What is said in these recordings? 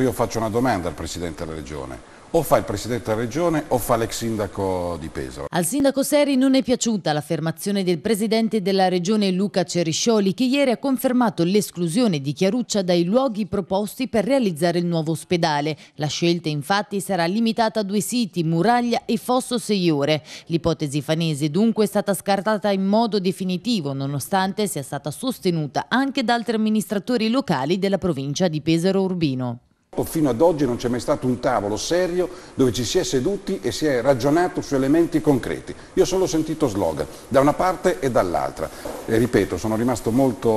Io faccio una domanda al Presidente della Regione. O fa il Presidente della Regione o fa l'ex Sindaco di Pesaro? Al Sindaco Seri non è piaciuta l'affermazione del Presidente della Regione Luca Ceriscioli che ieri ha confermato l'esclusione di Chiaruccia dai luoghi proposti per realizzare il nuovo ospedale. La scelta infatti sarà limitata a due siti, Muraglia e Fosso Seiore. L'ipotesi fanese dunque è stata scartata in modo definitivo nonostante sia stata sostenuta anche da altri amministratori locali della provincia di Pesaro Urbino. Fino ad oggi non c'è mai stato un tavolo serio dove ci si è seduti e si è ragionato su elementi concreti. Io ho solo sentito slogan, da una parte e dall'altra. E ripeto, sono rimasto molto,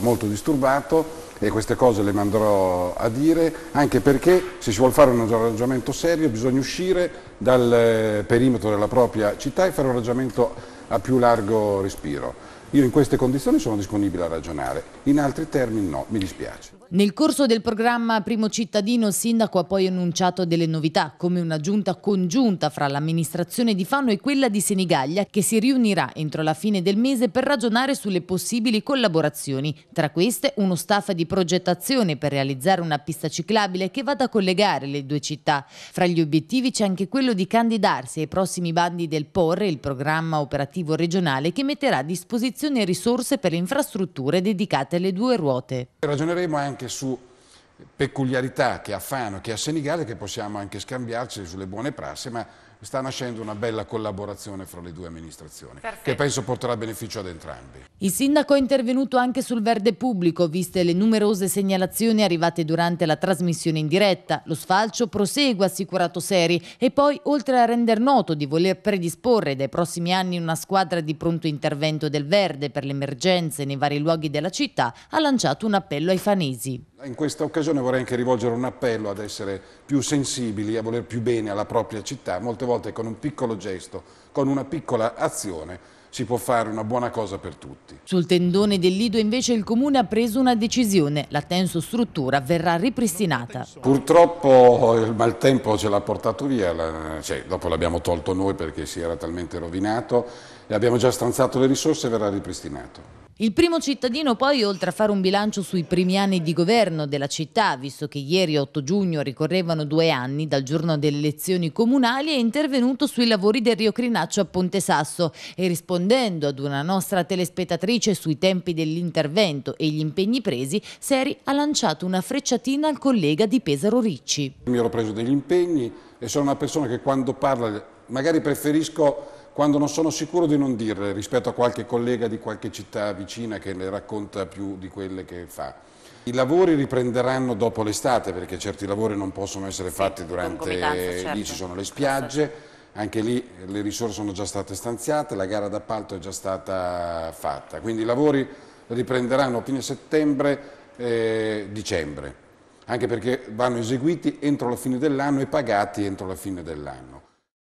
molto disturbato e queste cose le manderò a dire, anche perché se si vuole fare un ragionamento serio bisogna uscire dal eh, perimetro della propria città e fare un ragionamento a più largo respiro. Io in queste condizioni sono disponibile a ragionare, in altri termini no, mi dispiace. Nel corso del programma Primo Cittadino il sindaco ha poi annunciato delle novità, come una giunta congiunta fra l'amministrazione di Fano e quella di Senigallia che si riunirà entro la fine del mese per ragionare sulle possibili collaborazioni. Tra queste uno staff di progettazione per realizzare una pista ciclabile che vada a collegare le due città. Fra gli obiettivi c'è anche quello di candidarsi ai prossimi bandi del POR, il programma operativo regionale che metterà a disposizione disposizione risorse per le infrastrutture dedicate alle due ruote. Ragioneremo anche su peculiarità che ha Fano e che ha Senigallia che possiamo anche scambiarci sulle buone prassi, ma sta nascendo una bella collaborazione fra le due amministrazioni Perfetto. che penso porterà beneficio ad entrambi. Il sindaco è intervenuto anche sul verde pubblico, viste le numerose segnalazioni arrivate durante la trasmissione in diretta. Lo sfalcio prosegue, assicurato Seri, e poi oltre a render noto di voler predisporre dai prossimi anni una squadra di pronto intervento del verde per le emergenze nei vari luoghi della città, ha lanciato un appello ai fanesi. In questa occasione vorrei anche rivolgere un appello ad essere più sensibili, a voler più bene alla propria città. Molte volte con un piccolo gesto, con una piccola azione si può fare una buona cosa per tutti. Sul tendone del Lido invece il Comune ha preso una decisione, la tenso struttura verrà ripristinata. Purtroppo il maltempo ce l'ha portato via, cioè, dopo l'abbiamo tolto noi perché si era talmente rovinato, e abbiamo già stanziato le risorse e verrà ripristinato. Il primo cittadino poi, oltre a fare un bilancio sui primi anni di governo della città, visto che ieri 8 giugno ricorrevano due anni dal giorno delle elezioni comunali, è intervenuto sui lavori del Rio Crinaccio a Ponte Sasso e rispondendo ad una nostra telespettatrice sui tempi dell'intervento e gli impegni presi, Seri ha lanciato una frecciatina al collega di Pesaro Ricci. Mi ero preso degli impegni e sono una persona che quando parla magari preferisco quando non sono sicuro di non dirle rispetto a qualche collega di qualche città vicina che ne racconta più di quelle che fa. I lavori riprenderanno dopo l'estate perché certi lavori non possono essere fatti durante, certo. lì ci certo. sono le spiagge, anche lì le risorse sono già state stanziate, la gara d'appalto è già stata fatta, quindi i lavori riprenderanno a fine settembre, eh, dicembre, anche perché vanno eseguiti entro la fine dell'anno e pagati entro la fine dell'anno.